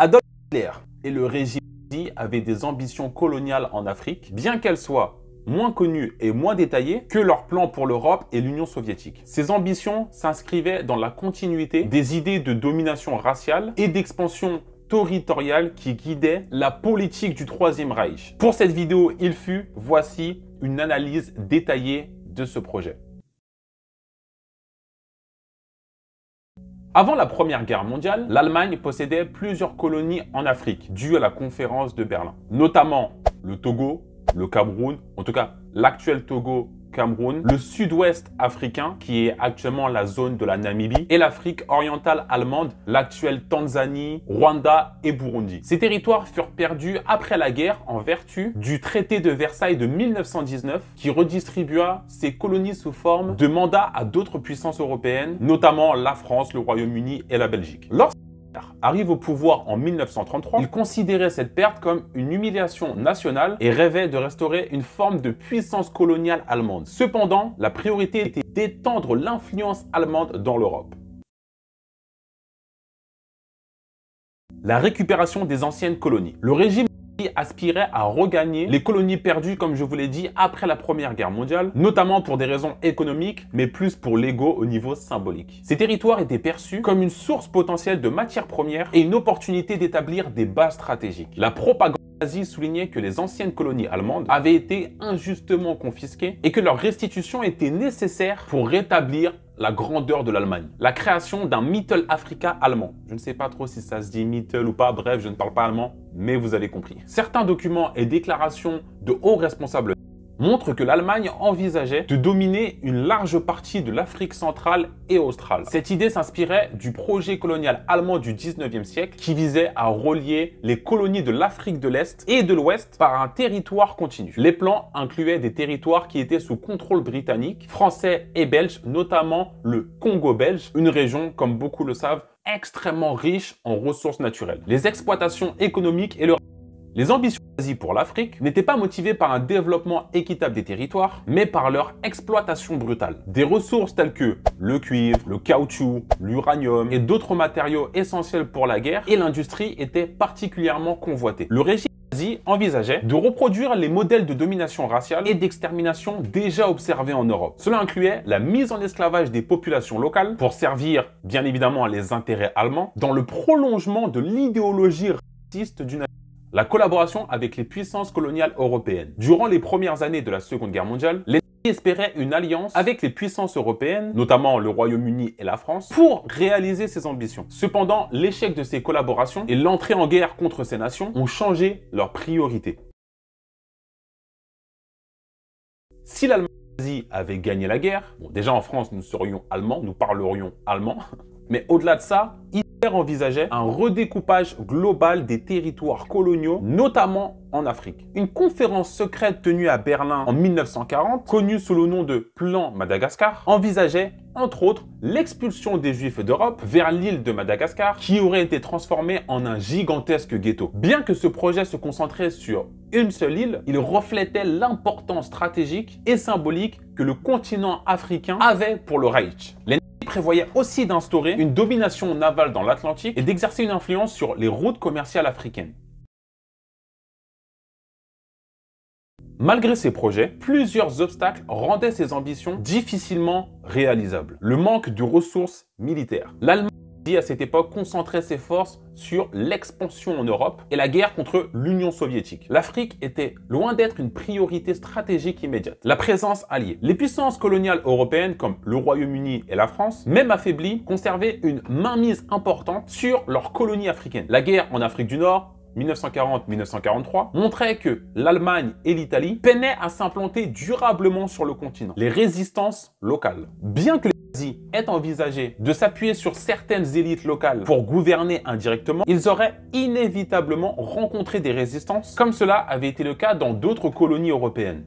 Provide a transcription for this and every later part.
Adolf Hitler et le régime avaient des ambitions coloniales en Afrique, bien qu'elles soient moins connues et moins détaillées que leurs plans pour l'Europe et l'Union soviétique. Ces ambitions s'inscrivaient dans la continuité des idées de domination raciale et d'expansion territoriale qui guidaient la politique du Troisième Reich. Pour cette vidéo, il fut, voici une analyse détaillée de ce projet. Avant la Première Guerre mondiale, l'Allemagne possédait plusieurs colonies en Afrique, dues à la conférence de Berlin, notamment le Togo, le Cameroun, en tout cas l'actuel Togo Cameroun, le sud-ouest africain, qui est actuellement la zone de la Namibie, et l'Afrique orientale allemande, l'actuelle Tanzanie, Rwanda et Burundi. Ces territoires furent perdus après la guerre en vertu du traité de Versailles de 1919 qui redistribua ces colonies sous forme de mandats à d'autres puissances européennes, notamment la France, le Royaume-Uni et la Belgique. Arrive au pouvoir en 1933, il considérait cette perte comme une humiliation nationale et rêvait de restaurer une forme de puissance coloniale allemande. Cependant, la priorité était d'étendre l'influence allemande dans l'Europe. La récupération des anciennes colonies. Le régime aspirait à regagner les colonies perdues, comme je vous l'ai dit, après la Première Guerre mondiale, notamment pour des raisons économiques, mais plus pour l'ego au niveau symbolique. Ces territoires étaient perçus comme une source potentielle de matières premières et une opportunité d'établir des bases stratégiques. La propagande nazie soulignait que les anciennes colonies allemandes avaient été injustement confisquées et que leur restitution était nécessaire pour rétablir la grandeur de l'Allemagne. La création d'un Mittel Africa allemand. Je ne sais pas trop si ça se dit Mittel ou pas, bref, je ne parle pas allemand, mais vous avez compris. Certains documents et déclarations de hauts responsables montre que l'Allemagne envisageait de dominer une large partie de l'Afrique centrale et australe. Cette idée s'inspirait du projet colonial allemand du 19e siècle qui visait à relier les colonies de l'Afrique de l'Est et de l'Ouest par un territoire continu. Les plans incluaient des territoires qui étaient sous contrôle britannique, français et belge, notamment le Congo belge, une région, comme beaucoup le savent, extrêmement riche en ressources naturelles. Les exploitations économiques et le les ambitions nazies pour l'Afrique n'étaient pas motivées par un développement équitable des territoires, mais par leur exploitation brutale. Des ressources telles que le cuivre, le caoutchouc, l'uranium et d'autres matériaux essentiels pour la guerre et l'industrie étaient particulièrement convoitées. Le régime l'Asie envisageait de reproduire les modèles de domination raciale et d'extermination déjà observés en Europe. Cela incluait la mise en esclavage des populations locales pour servir bien évidemment les intérêts allemands dans le prolongement de l'idéologie raciste d'une la collaboration avec les puissances coloniales européennes. Durant les premières années de la Seconde Guerre mondiale, les espérait une alliance avec les puissances européennes, notamment le Royaume-Uni et la France, pour réaliser ses ambitions. Cependant, l'échec de ces collaborations et l'entrée en guerre contre ces nations ont changé leurs priorités. Si l'Allemagne avait gagné la guerre, déjà en France nous serions allemands, nous parlerions allemand, mais au-delà de ça, envisageait un redécoupage global des territoires coloniaux, notamment en Afrique. Une conférence secrète tenue à Berlin en 1940, connue sous le nom de Plan Madagascar, envisageait entre autres l'expulsion des Juifs d'Europe vers l'île de Madagascar, qui aurait été transformée en un gigantesque ghetto. Bien que ce projet se concentrait sur une seule île, il reflétait l'importance stratégique et symbolique que le continent africain avait pour le Reich prévoyait aussi d'instaurer une domination navale dans l'Atlantique et d'exercer une influence sur les routes commerciales africaines. Malgré ces projets, plusieurs obstacles rendaient ses ambitions difficilement réalisables. Le manque de ressources militaires. L'Allemagne à cette époque, concentrait ses forces sur l'expansion en Europe et la guerre contre l'Union soviétique. L'Afrique était loin d'être une priorité stratégique immédiate. La présence alliée. Les puissances coloniales européennes comme le Royaume-Uni et la France, même affaiblies, conservaient une mainmise importante sur leurs colonies africaines. La guerre en Afrique du Nord 1940-1943 montrait que l'Allemagne et l'Italie peinaient à s'implanter durablement sur le continent. Les résistances locales. Bien que est envisagé de s'appuyer sur certaines élites locales pour gouverner indirectement, ils auraient inévitablement rencontré des résistances, comme cela avait été le cas dans d'autres colonies européennes.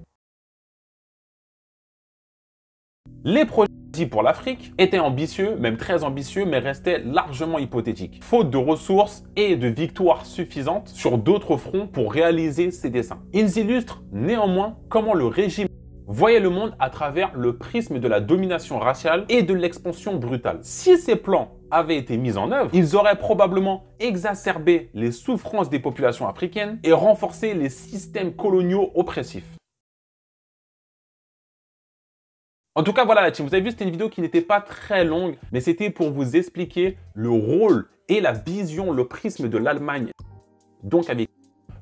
Les projets pour l'Afrique étaient ambitieux, même très ambitieux, mais restaient largement hypothétiques, faute de ressources et de victoires suffisantes sur d'autres fronts pour réaliser ces dessins. Ils illustrent néanmoins comment le régime Voyez le monde à travers le prisme de la domination raciale et de l'expansion brutale. Si ces plans avaient été mis en œuvre, ils auraient probablement exacerbé les souffrances des populations africaines et renforcé les systèmes coloniaux oppressifs. En tout cas, voilà la team. Vous avez vu, c'était une vidéo qui n'était pas très longue, mais c'était pour vous expliquer le rôle et la vision, le prisme de l'Allemagne, donc avec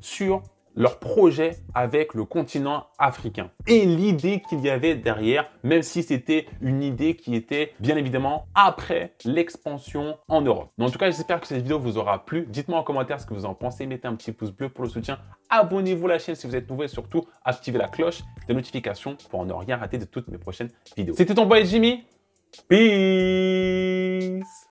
sur leur projet avec le continent africain. Et l'idée qu'il y avait derrière, même si c'était une idée qui était bien évidemment après l'expansion en Europe. en tout cas, j'espère que cette vidéo vous aura plu. Dites-moi en commentaire ce que vous en pensez. Mettez un petit pouce bleu pour le soutien. Abonnez-vous à la chaîne si vous êtes nouveau et surtout activez la cloche de notification pour ne rien rater de toutes mes prochaines vidéos. C'était ton boy Jimmy. Peace